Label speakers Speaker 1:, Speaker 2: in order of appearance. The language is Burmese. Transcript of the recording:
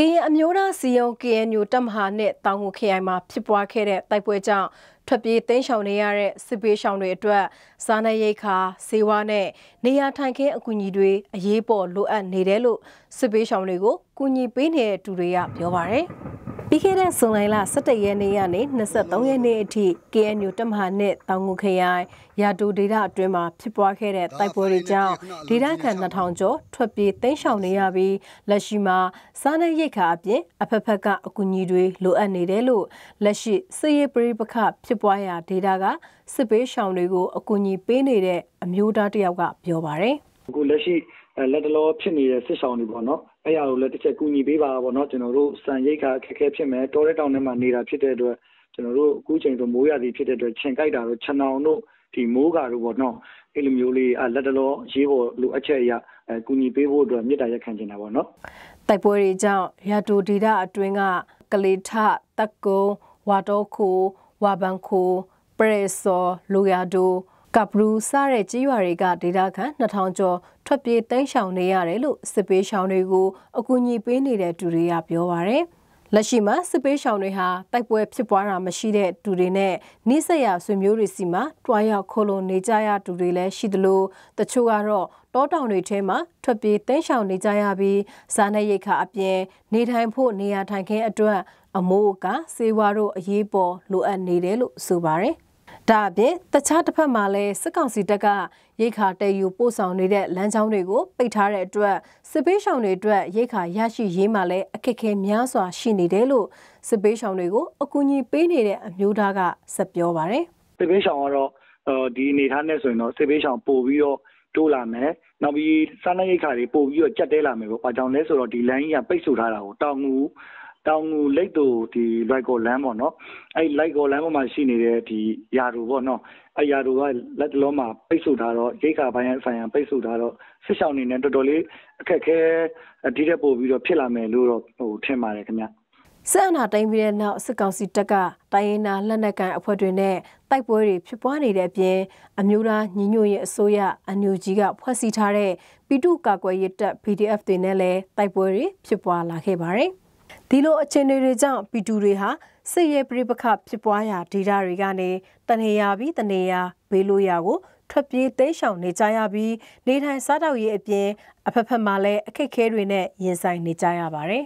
Speaker 1: ကရင်အမျိုးသားစီယုံ KNU တပ်မဟာနဲ့တောင်ငူခရိုင်မှာဖြစ်ပွားခဲ့တဲ့တိုက်ပွဲကြောင့်ထွက်ပြေးတိမ်းရှောင်နေရတဲ့စစ်ပေးရှောင်တွေအတွက်စားနပ်ရိက္ခာ၊ဈေးဝါးနဲ့နေရာထိုင်ခင်းအကူအညီတွေအရေးပေါ်လိုအပ်နေတယ်လို့စစ်ပေးရှောင်တွေကိုကူညီပေးနေတဲ့သူတွေကပြောပါရယ်။ပြီးခဲ့တဲ့ဇွန်လ17ရက်နေ့ကနေ23ရက်နေ့အထိ KNU တမဟာနဲ့တောင်ငူခရိုင်ရာတူဒေသအတွင်းမှာဖြစ်ပွားခဲ့တဲ့တိုက်ပွဲတွေကြောင့်ဒေသခံ2000ကျော်ထွက်ပြေးတိမ်းရှောင်နေရပြီးလက်ရှိမှာစားနပ်ရိက္ခာအပြင်အဖက်ဖက်ကအကူအညီတွေလိုအပ်နေတယ်လို့လက်ရှိစစ်ရေးပရိပခဖြစ်ပွားရာဒေသကစစ်ပေးရှောင်တွေကိုအကူအညီပေးနေတဲ့အမျိုးသားတယောက်ကပြောပါတယ်
Speaker 2: ။အခုလက်ရှိလက်တလောဖြစ်နေတဲ့စစ်ဆောင်တွေပေါ့နော်အဲ့ရကိုလည်းတစ်ချက်ကူညီပေးပါပေါ့နော်ကျွန်တော်တို့စံရိတ်ခါအခက်အခဲဖြစ်မယ်တောရဲတောင်ထဲမှာနေတာဖြစ်တဲ့အတွက်ကျွန်တော်တို့အခုချိန်ဆိုမိုးရသည်ဖြစ်တဲ့အတွက်ခြင်ကြိုက်တာတော့ခြံအောင်တို့ဒီမိုးကာတို့ပေါ့နော်အဲ့လိုမျိုးလေးလက်တလောရေးပေါ်လိုအပ်ချက်အရအကူညီပေးဖို့အတွက်မြစ်တာရက်ခံချင်တာပေါ့နော်
Speaker 1: တိုက်ပွဲတွေကြောင့်ရတူဒေတာအတွင်းကကလေးထတက်ကုံဝါတော့ခိုဝါဘန်ခိုပရေဆောလိုယာဒိုကပရူစတဲ့ကြေးရွာတွေကဒေတာခန့်2000ကျော် ထွက်ပြေးတိမ်းရှောင်နေရတယ်လို့စစ်ပေးရှောင်တွေကိုအကူအညီပေးနေတဲ့သူတွေကပြောပါရယ်။လက်ရှိမှာစစ်ပေးရှောင်တွေဟာတိုက်ပွဲဖြစ်ပွားတာမရှိတဲ့သူတွေနဲ့နှိစက်ရဆွေမျိုးတွေစီမှာတွားရောက်ခိုးလုံနေကြရသူတွေလည်းရှိသလိုတချို့ကတော့တောတောင်တွေထဲမှာထွက်ပြေးတိမ်းရှောင်နေကြရပြီးစားနပ်ရိက္ခာအပြင်နေထိုင်ဖို့နေရာထိုင်ခင်းအတွက်အမိုးကစေဝါတို့အရေးပေါ်လိုအပ်နေတယ်လို့ဆိုပါရယ်။ဒါအပြင်တခြားတစ်ဖက်မှာလည်းစစ်ကောင်စီတပ်ကရိတ်ခါတဲယူပို့ဆောင်နေတဲ့လမ်းကြောင်းတွေကိုပိတ်ထားတဲ့အတွက်စစ်ပေးရှောင်တွေအတွက်ရိတ်ခါရရှိရေးမှာလည်းအခက်အခဲများစွာရှိနေတယ်လို့စစ်ပေးရှောင်တွေကိုအကူအညီပေးနေတဲ့အမျိုးသားကဆက်ပြောပါတယ်
Speaker 2: ။စစ်ပေးရှောင်ကတော့ဒီအနေထားနဲ့ဆိုရင်တော့စစ်ပေးရှောင်ပို့ပြီးတော့တိုးလာမယ်။နောက်ပြီးစားနပ်ရိတ်ခါတွေပို့ပြီးတော့ကြက်တဲလာမယ်ပေါ့။ဘာကြောင့်လဲဆိုတော့ဒီလမ်းကြီးကပိတ်ဆို့ထားတာကိုတောင်ငူတောင်ငူလိပ်တူဒီလွိုက်ကောလမ်းပေါ့နော်အဲ့လိုက်ကောလမ်းပေါ်မှာရှိနေတဲ့ဒီယာတူပေါ့နော်အဲ့ယာတူကလက်တလုံးမှာပိတ်ဆို့ထားတော့ရိတ်ခါပိုင်းဆိုင်ရန်ပိတ်ဆို့ထားတော့ဆစ်ဆောင်နေနဲ့တော်တော်လေးအခက်ခဲဒီထက်ပိုပြီးတော့ဖြစ်လာမယ်လို့တော့ဟိုထင်ပါတယ်ခင်ဗျ
Speaker 1: စစ်အာဏာသိမ်းပြီးတဲ့နောက်စစ်ကောင်စီတပ်ကတိုင်းရင်းသားလက်နက်ကိုင်အဖွဲ့တွေနဲ့တိုက်ပွဲတွေဖြစ်ပွားနေတဲ့အပြင်အမျိုးသားညီညွတ်ရေးအစိုးရအန်ယူဂျီကဖွဲ့စည်းထားတဲ့ပြည်သူ့ကာကွယ်ရေးတပ် PDF တွေနဲ့လည်းတိုက်ပွဲတွေဖြစ်ပွားလာခဲ့ပါတယ်။ဒီလိုအခြေအနေတွေကြောင့်ပီတူတွေဟာစစ်ရေးပြိပခဖြစ်ပွားရာဒေတာတွေကနေတနေရာပြီးတနေရာဘေးလိုရာကိုထွက်ပြေးတိမ်းရှောင်နေကြရပြီးနေထိုင်စားတောက်ရေးအပြင် အဖက်ဖက်မှာလည်းအခက်အခဲတွေနဲ့ရင်ဆိုင်နေကြရပါတယ်